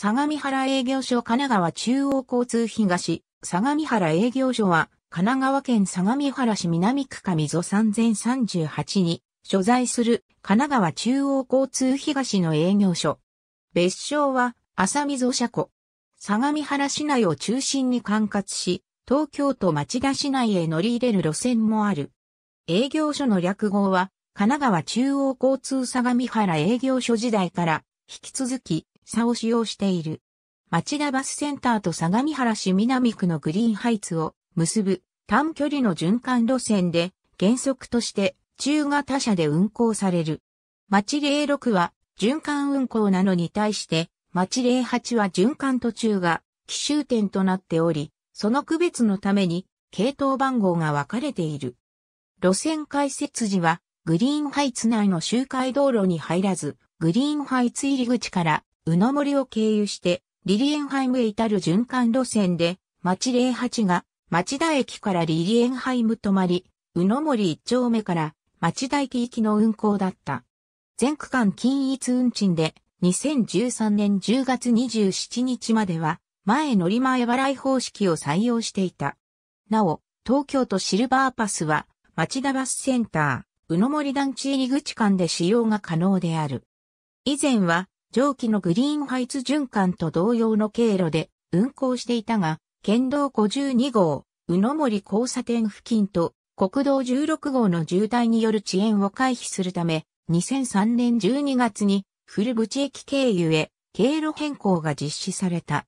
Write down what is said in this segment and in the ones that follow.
相模原営業所神奈川中央交通東、相模原営業所は、神奈川県相模原市南区上三3038に所在する神奈川中央交通東の営業所。別称は浅溝車庫。相模原市内を中心に管轄し、東京都町田市内へ乗り入れる路線もある。営業所の略号は、神奈川中央交通相模原営業所時代から、引き続き、差を使用している。町田バスセンターと相模原市南区のグリーンハイツを結ぶ短距離の循環路線で原則として中型車で運行される。町06は循環運行なのに対して町08は循環途中が奇襲点となっており、その区別のために系統番号が分かれている。路線開設時はグリーンハイツ内の周回道路に入らず、グリーンハイツ入り口から宇野森を経由して、リリエンハイムへ至る循環路線で、町08が、町田駅からリリエンハイム止まり、宇野森1丁目から町田駅行きの運行だった。全区間均一運賃で、2013年10月27日までは、前乗り前払い方式を採用していた。なお、東京都シルバーパスは、町田バスセンター、宇野森団地入り口間で使用が可能である。以前は、蒸気のグリーンハイツ循環と同様の経路で運行していたが、県道52号、宇野森交差点付近と国道16号の渋滞による遅延を回避するため、2003年12月に古淵駅経由へ経路変更が実施された。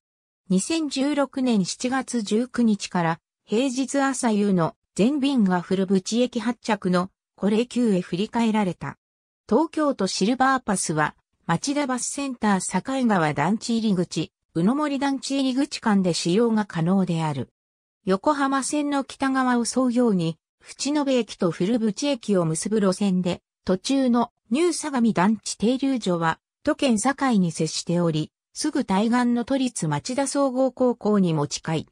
2016年7月19日から平日朝夕の全便が古淵駅発着のこれ級へ振り返られた。東京都シルバーパスは町田バスセンター境川団地入り口、宇野森団地入り口間で使用が可能である。横浜線の北側を沿うように、淵野辺駅と古淵駅を結ぶ路線で、途中のニュー相模団地停留所は、都県境に接しており、すぐ対岸の都立町田総合高校にも近い。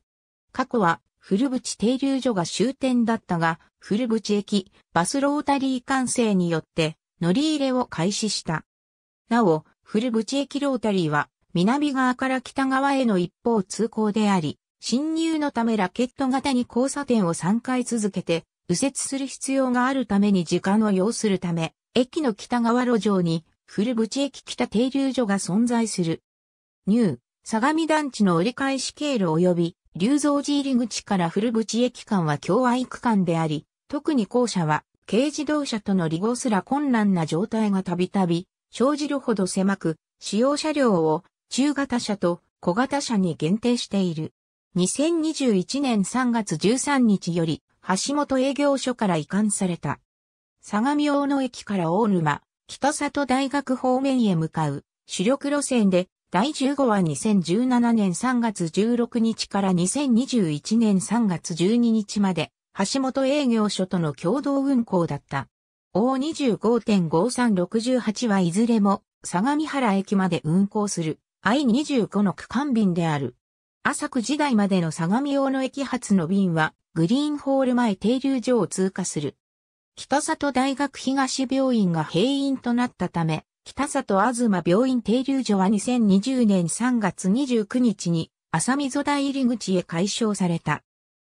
過去は、古淵停留所が終点だったが、古淵駅、バスロータリー完成によって、乗り入れを開始した。なお、古口駅ロータリーは、南側から北側への一方通行であり、侵入のためラケット型に交差点を3回続けて、右折する必要があるために時間を要するため、駅の北側路上に、古淵駅北停留所が存在する。ニュー、相模団地の折り返し経路及び、流蔵寺入り口から古淵駅間は共愛区間であり、特に校舎は、軽自動車との離合すら困難な状態がたびたび生じるほど狭く、使用車両を中型車と小型車に限定している。2021年3月13日より、橋本営業所から移管された。相模大野駅から大沼、北里大学方面へ向かう主力路線で、第15話2017年3月16日から2021年3月12日まで、橋本営業所との共同運行だった。O25.5368 はいずれも相模原駅まで運行する I25 の区間便である。朝9時代までの相模大野駅発の便はグリーンホール前停留所を通過する。北里大学東病院が閉院となったため、北里東病院停留所は2020年3月29日に、浅溝台入り口へ解消された。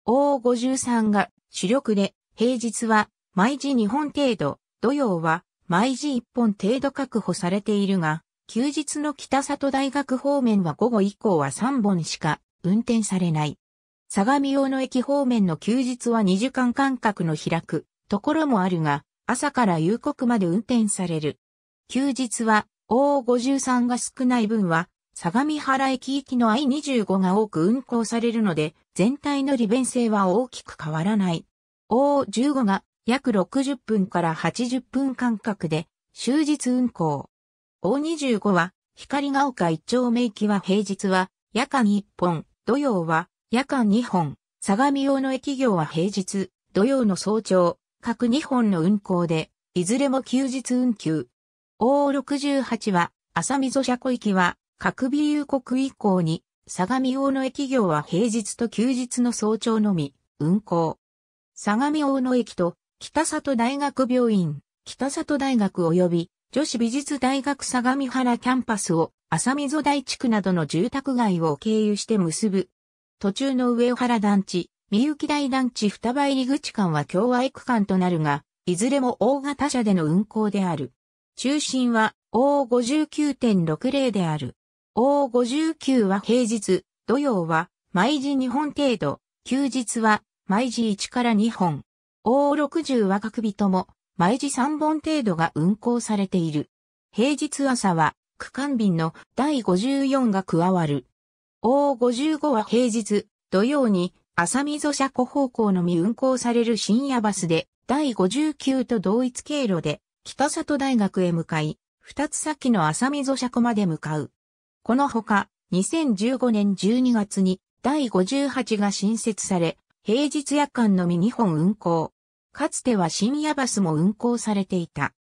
O53 が主力で、平日は毎時2本程度、土曜は毎時1本程度確保されているが、休日の北里大学方面は午後以降は3本しか運転されない。相模大野駅方面の休日は2時間間隔の開くところもあるが、朝から夕刻まで運転される。休日は O53 が少ない分は、相模原駅行きの I25 が多く運行されるので、全体の利便性は大きく変わらない。O15 が約60分から80分間隔で終日運行。O25 は光が丘一丁目行きは平日は夜間1本、土曜は夜間2本、相模用の駅業は平日、土曜の早朝、各2本の運行で、いずれも休日運休。O68 は、浅溝車庫行きは、各美有国以降に、相模用の駅業は平日と休日の早朝のみ、運行。相模大野駅と北里大学病院、北里大学及び女子美術大学相模原キャンパスを浅溝大地区などの住宅街を経由して結ぶ。途中の上原団地、三幸台団地双葉入口間は共和区間となるが、いずれも大型車での運行である。中心は O59.60 である。O59 は平日、土曜は毎時2本程度、休日は毎時1から2本。OO60 は各人も、毎時3本程度が運行されている。平日朝は、区間便の第54が加わる。o 5 5は平日、土曜に、浅溝車庫方向のみ運行される深夜バスで、第59と同一経路で、北里大学へ向かい、二つ先の浅溝車庫まで向かう。このほか、2015年12月に、第58が新設され、平日夜間のみ2本運行。かつては深夜バスも運行されていた。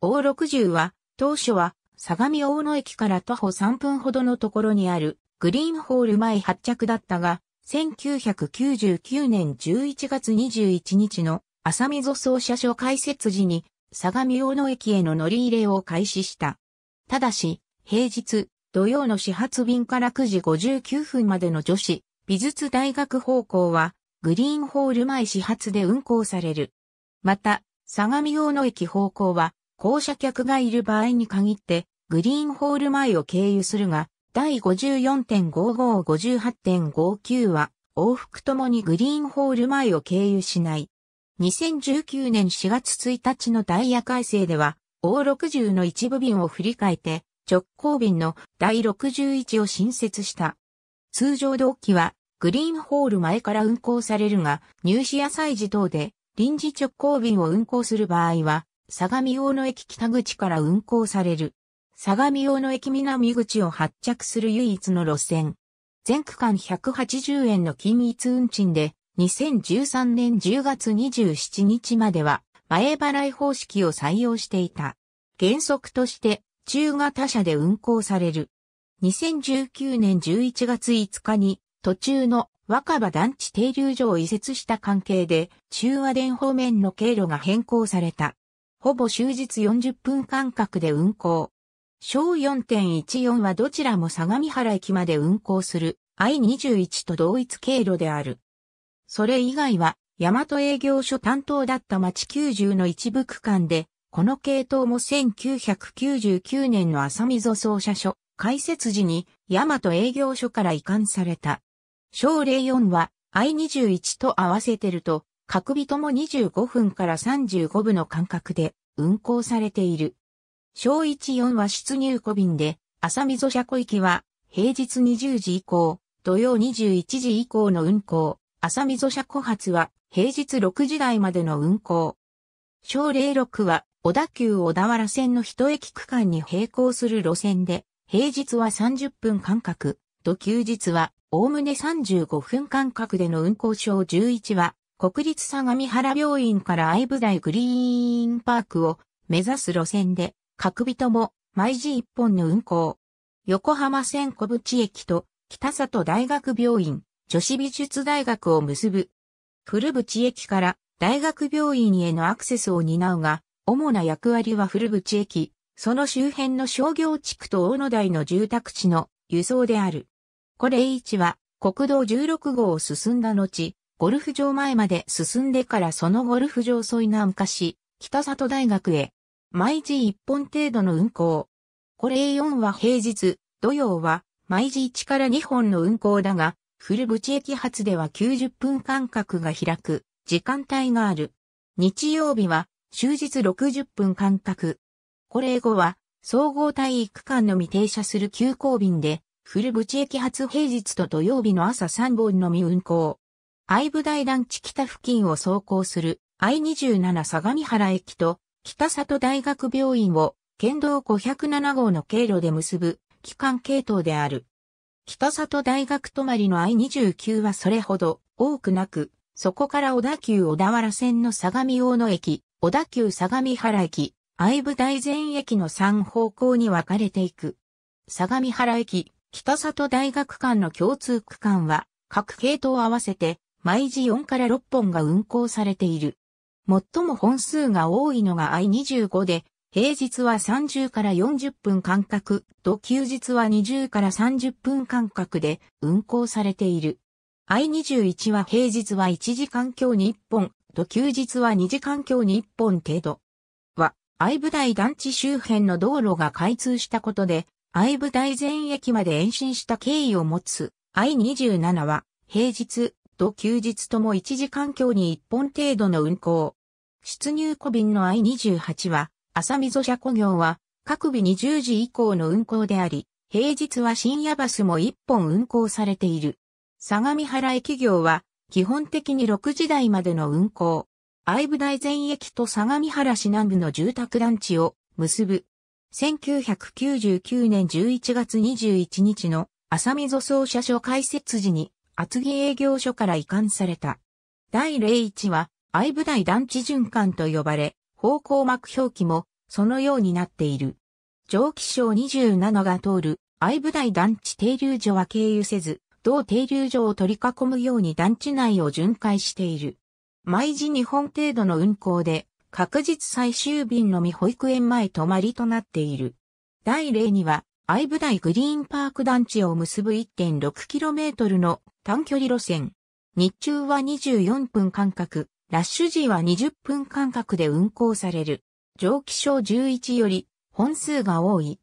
O60 は、当初は、相模大野駅から徒歩3分ほどのところにある、グリーンホール前発着だったが、1999年11月21日の、浅溝総車所開設時に、相模大野駅への乗り入れを開始した。ただし、平日、土曜の始発便から9時59分までの女子、美術大学方向は、グリーンホール前始発で運行される。また、相模大野駅方向は、降車客がいる場合に限って、グリーンホール前を経由するが、第54.5558.59は、往復ともにグリーンホール前を経由しない。2019年4月1日のダイヤ改正では、O60 の一部便を振り替えて、直行便の第61を新設した。通常同期はグリーンホール前から運行されるが、入試や祭事等で臨時直行便を運行する場合は、相模大野駅北口から運行される。相模大野駅南口を発着する唯一の路線。全区間180円の均一運賃で、2013年10月27日までは、前払い方式を採用していた。原則として、中型車で運行される。2019年11月5日に、途中の若葉団地停留所を移設した関係で、中和電方面の経路が変更された。ほぼ終日40分間隔で運行。小4.14はどちらも相模原駅まで運行する I21 と同一経路である。それ以外は、大和営業所担当だった町90の一部区間で、この系統も1999年の浅溝奏者所開設時に大和営業所から移管された。小令4は I21 と合わせてると、各日とも25分から35分の間隔で運行されている。小14は出入庫便で、浅溝車庫行きは平日20時以降、土曜21時以降の運行、浅溝車庫発は平日6時台までの運行。小令6は小田急小田原線の一駅区間に並行する路線で、平日は30分間隔、と休日はおおむね35分間隔での運行証11は、国立相模原病院から愛部台グリーンパークを目指す路線で、各人も毎時1本の運行。横浜線小淵駅と北里大学病院、女子美術大学を結ぶ。古淵駅から大学病院へのアクセスを担うが、主な役割は古淵駅、その周辺の商業地区と大野台の住宅地の輸送である。コレイ1は国道16号を進んだ後、ゴルフ場前まで進んでからそのゴルフ場沿い南下し、北里大学へ、毎時1本程度の運行。コレイ4は平日、土曜は毎時1から2本の運行だが、古淵駅発では90分間隔が開く、時間帯がある。日曜日は終日60分間隔。コレイ5は総合体育館のみ停車する急行便で、古淵駅発平日と土曜日の朝3本のみ運行。愛部大団地北付近を走行する I27 相模原駅と北里大学病院を県道507号の経路で結ぶ機関系統である。北里大学泊まりの I29 はそれほど多くなく、そこから小田急小田原線の相模大野駅、小田急相模原駅、愛部大前駅の3方向に分かれていく。相模原駅、北里大学間の共通区間は、各系統合わせて、毎時4から6本が運行されている。最も本数が多いのが I25 で、平日は30から40分間隔と休日は20から30分間隔で運行されている。I21 は平日は1時間強に1本と休日は2時間強に1本程度。は、I 部台団地周辺の道路が開通したことで、愛部大前駅まで延伸した経緯を持つ I27 は平日と休日とも1時間強に1本程度の運行。出入庫便の I28 は朝溝車庫業は各日20時以降の運行であり、平日は深夜バスも1本運行されている。相模原駅業は基本的に6時台までの運行。愛部大前駅と相模原市南部の住宅団地を結ぶ1999年11月21日の浅見土奏者所開設時に厚木営業所から移管された。第01は愛部台団地循環と呼ばれ、方向幕表記もそのようになっている。蒸気章27が通る愛部台団地停留所は経由せず、同停留所を取り囲むように団地内を巡回している。毎時2本程度の運行で、確実最終便のみ保育園前泊まりとなっている。第0には、愛部台グリーンパーク団地を結ぶ 1.6km の短距離路線。日中は24分間隔、ラッシュ時は20分間隔で運行される。上気象11より本数が多い。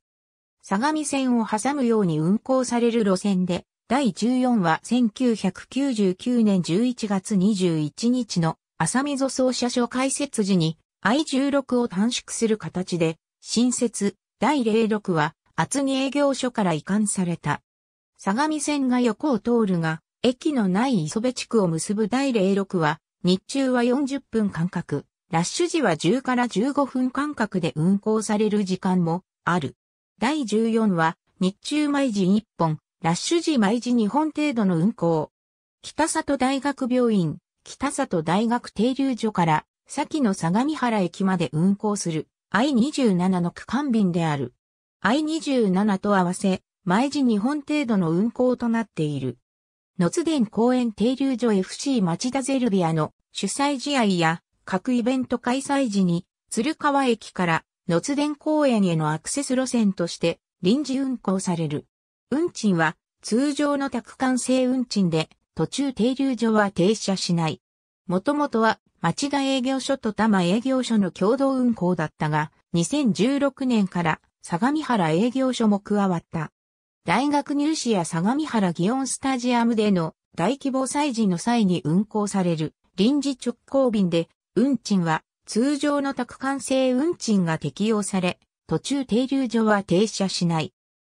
相模線を挟むように運行される路線で、第14は1999年11月21日の浅溝奏者書解説時に I16 を短縮する形で、新設第06は厚木営業所から移管された。相模線が横を通るが、駅のない磯部地区を結ぶ第06は、日中は40分間隔、ラッシュ時は10から15分間隔で運行される時間もある。第14は、日中毎時1本、ラッシュ時毎時2本程度の運行。北里大学病院、北里大学停留所から、先の相模原駅まで運行する I27 の区間便である。I27 と合わせ、毎時2本程度の運行となっている。野津電公園停留所 FC 町田ゼルビアの主催試合や各イベント開催時に鶴川駅から野津電公園へのアクセス路線として臨時運行される。運賃は通常の宅間制運賃で途中停留所は停車しない。もともとは町田営業所と多摩営業所の共同運行だったが、2016年から相模原営業所も加わった。大学入試や相模原祇園スタジアムでの大規模祭事の際に運行される臨時直行便で、運賃は通常の宅間制運賃が適用され、途中停留所は停車しない。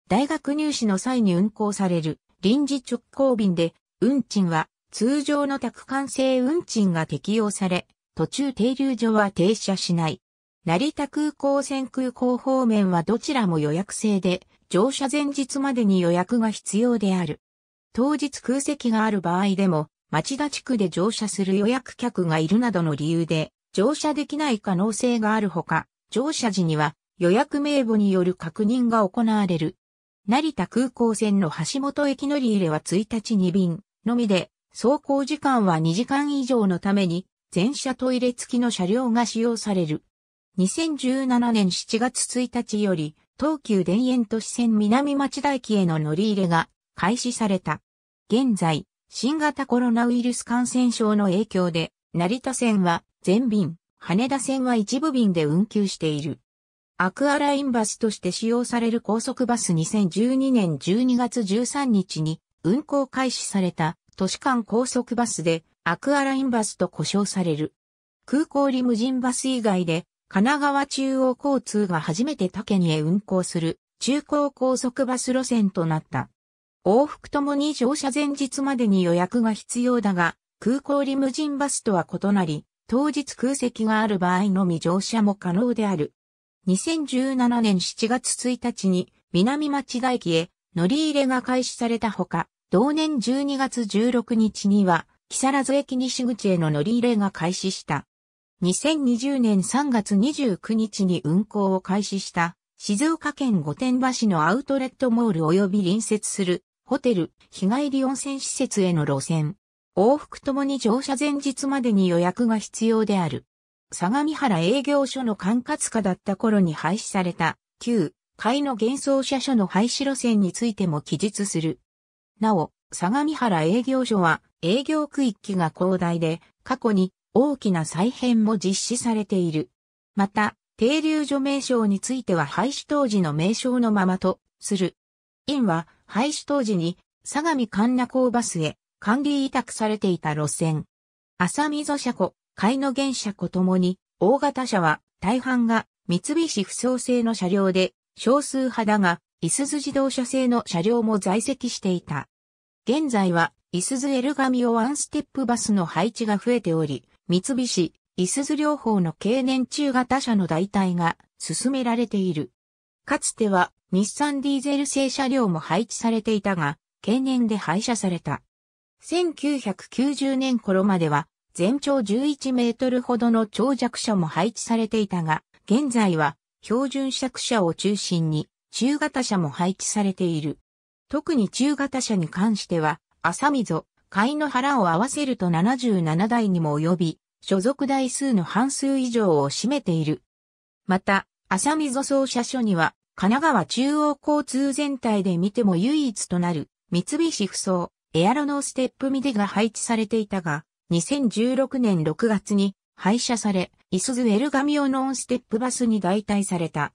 大学入試の際に運行される臨時直行便で運賃は通常の宅間制運賃が適用され、途中停留所は停車しない。成田空港線空港方面はどちらも予約制で、乗車前日までに予約が必要である。当日空席がある場合でも、町田地区で乗車する予約客がいるなどの理由で、乗車できない可能性があるほか、乗車時には予約名簿による確認が行われる。成田空港線の橋本駅乗り入れは1日2便、のみで、走行時間は2時間以上のために、全車トイレ付きの車両が使用される。2017年7月1日より、東急田園都市線南町田駅への乗り入れが開始された。現在、新型コロナウイルス感染症の影響で、成田線は全便、羽田線は一部便で運休している。アクアラインバスとして使用される高速バス2012年12月13日に運行開始された都市間高速バスでアクアラインバスと呼称される。空港リムジンバス以外で神奈川中央交通が初めて他県へ運行する中高高速バス路線となった。往復ともに乗車前日までに予約が必要だが、空港リムジンバスとは異なり、当日空席がある場合のみ乗車も可能である。2017年7月1日に南町田駅へ乗り入れが開始されたほか、同年12月16日には、木更津駅西口への乗り入れが開始した。2020年3月29日に運行を開始した静岡県御殿場市のアウトレットモール及び隣接するホテル、日帰り温泉施設への路線。往復ともに乗車前日までに予約が必要である。相模原営業所の管轄下だった頃に廃止された旧会の幻想車所の廃止路線についても記述する。なお、相模原営業所は営業区域が広大で、過去に大きな再編も実施されている。また、停留所名称については廃止当時の名称のままとする。院は廃止当時に相模神奈港バスへ管理委託されていた路線。浅溝車庫、海の原車庫ともに、大型車は大半が三菱不創製の車両で少数派だが、イスズ自動車製の車両も在籍していた。現在は、イスズエルガミオワンステップバスの配置が増えており、三菱、イスズ両方の経年中型車の代替が進められている。かつては、日産ディーゼル製車両も配置されていたが、経年で廃車された。1990年頃までは、全長11メートルほどの長尺車も配置されていたが、現在は標準尺車を中心に中型車も配置されている。特に中型車に関しては、浅溝、貝の原を合わせると77台にも及び、所属台数の半数以上を占めている。また、浅溝総車所には、神奈川中央交通全体で見ても唯一となる、三菱不走、エアロノーステップミデが配置されていたが、2016年6月に廃車され、イスズエルガミオノンステップバスに代替された。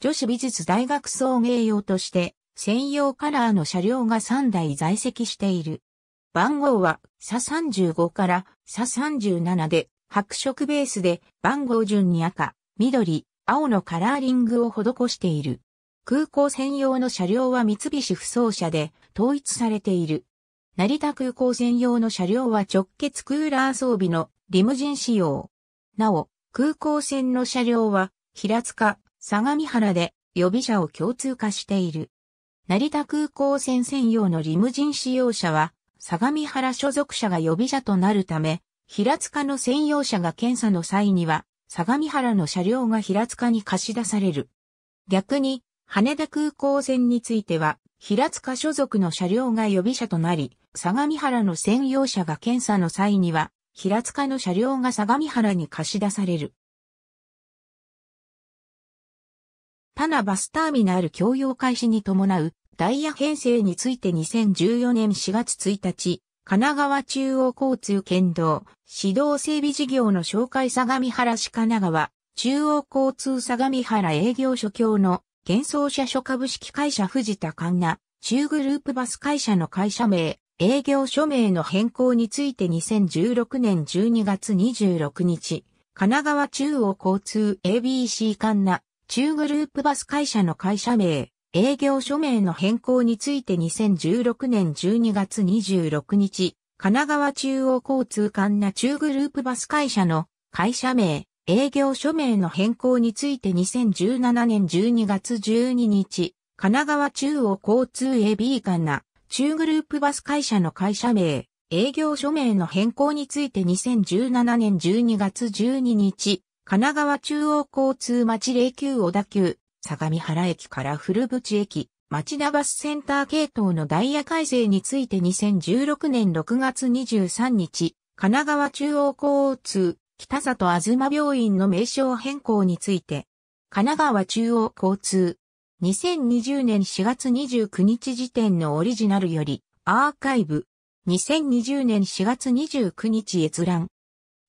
女子美術大学送迎用として専用カラーの車両が3台在籍している。番号はサ35からサ37で白色ベースで番号順に赤、緑、青のカラーリングを施している。空港専用の車両は三菱不走車で統一されている。成田空港専用の車両は直結クーラー装備のリムジン仕様。なお、空港線の車両は、平塚、相模原で予備車を共通化している。成田空港線専用のリムジン使用車は、相模原所属者が予備車となるため、平塚の専用車が検査の際には、相模原の車両が平塚に貸し出される。逆に、羽田空港線については、平塚所属の車両が予備車となり、相模原の専用車が検査の際には、平塚の車両が相模原に貸し出される。パナバスターミナル共用開始に伴うダイヤ編成について2014年4月1日、神奈川中央交通県道、指導整備事業の紹介相模原市神奈川、中央交通相模原営業所協の幻想車所株式会社藤田環奈、中グループバス会社の会社名、営業署名の変更について2016年12月26日、神奈川中央交通 ABC 管な中グループバス会社の会社名、営業署名の変更について2016年12月26日、神奈川中央交通管な中グループバス会社の会社名、営業署名の変更について2017年12月12日、神奈川中央交通 AB 管な中グループバス会社の会社名、営業所名の変更について2017年12月12日、神奈川中央交通町09小田急、相模原駅から古淵駅、町田バスセンター系統のダイヤ改正について2016年6月23日、神奈川中央交通、北里あずま病院の名称変更について、神奈川中央交通、2020年4月29日時点のオリジナルより、アーカイブ。2020年4月29日閲覧。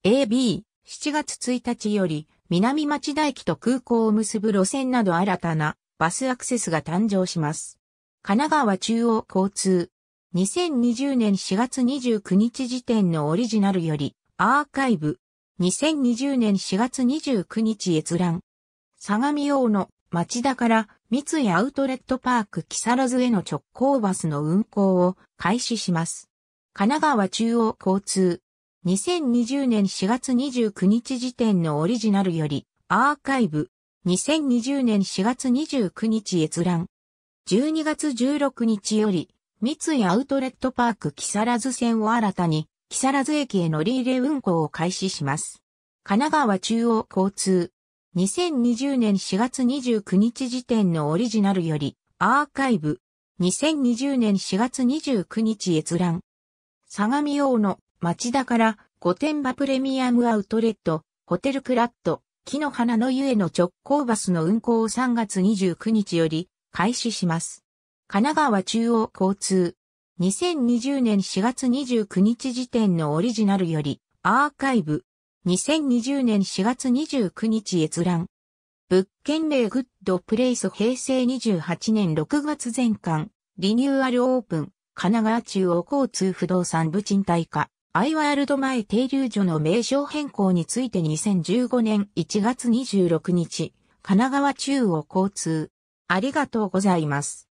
AB、7月1日より、南町田駅と空港を結ぶ路線など新たなバスアクセスが誕生します。神奈川中央交通。2020年4月29日時点のオリジナルより、アーカイブ。2020年4月29日閲覧。相模大野、町田から三井アウトレットパーク木更津への直行バスの運行を開始します。神奈川中央交通。2020年4月29日時点のオリジナルよりアーカイブ。2020年4月29日閲覧。12月16日より三井アウトレットパーク木更津線を新たに木更津駅へ乗り入れ運行を開始します。神奈川中央交通。2020年4月29日時点のオリジナルより、アーカイブ。2020年4月29日閲覧。相模大野、町田から、御殿場プレミアムアウトレット、ホテルクラット、木の花の湯への直行バスの運行を3月29日より、開始します。神奈川中央交通。2020年4月29日時点のオリジナルより、アーカイブ。2020年4月29日閲覧。物件名グッドプレイス平成28年6月全館、リニューアルオープン、神奈川中央交通不動産部賃貸化、アイワールド前停留所の名称変更について2015年1月26日、神奈川中央交通。ありがとうございます。